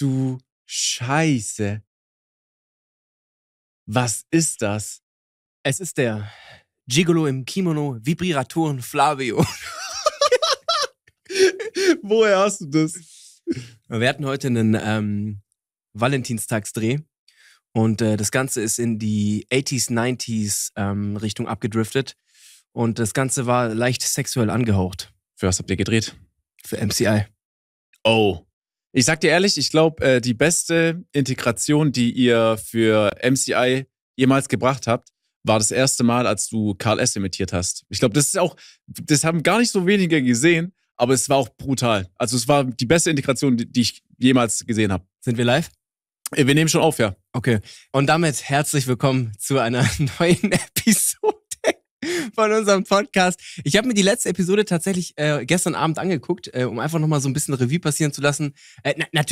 du Scheiße. Was ist das? Es ist der Gigolo im Kimono Vibratoren Flavio. Woher hast du das? Wir hatten heute einen ähm, Valentinstagsdreh und äh, das Ganze ist in die 80s, 90s ähm, Richtung abgedriftet und das Ganze war leicht sexuell angehaucht. Für was habt ihr gedreht? Für MCI. Oh. Ich sag dir ehrlich, ich glaube, äh, die beste Integration, die ihr für MCI jemals gebracht habt, war das erste Mal, als du Karl S. imitiert hast. Ich glaube, das ist auch, das haben gar nicht so wenige gesehen, aber es war auch brutal. Also es war die beste Integration, die, die ich jemals gesehen habe. Sind wir live? Äh, wir nehmen schon auf, ja. Okay. Und damit herzlich willkommen zu einer neuen Episode von unserem Podcast. Ich habe mir die letzte Episode tatsächlich äh, gestern Abend angeguckt, äh, um einfach nochmal so ein bisschen Revue passieren zu lassen. Äh, na, natürlich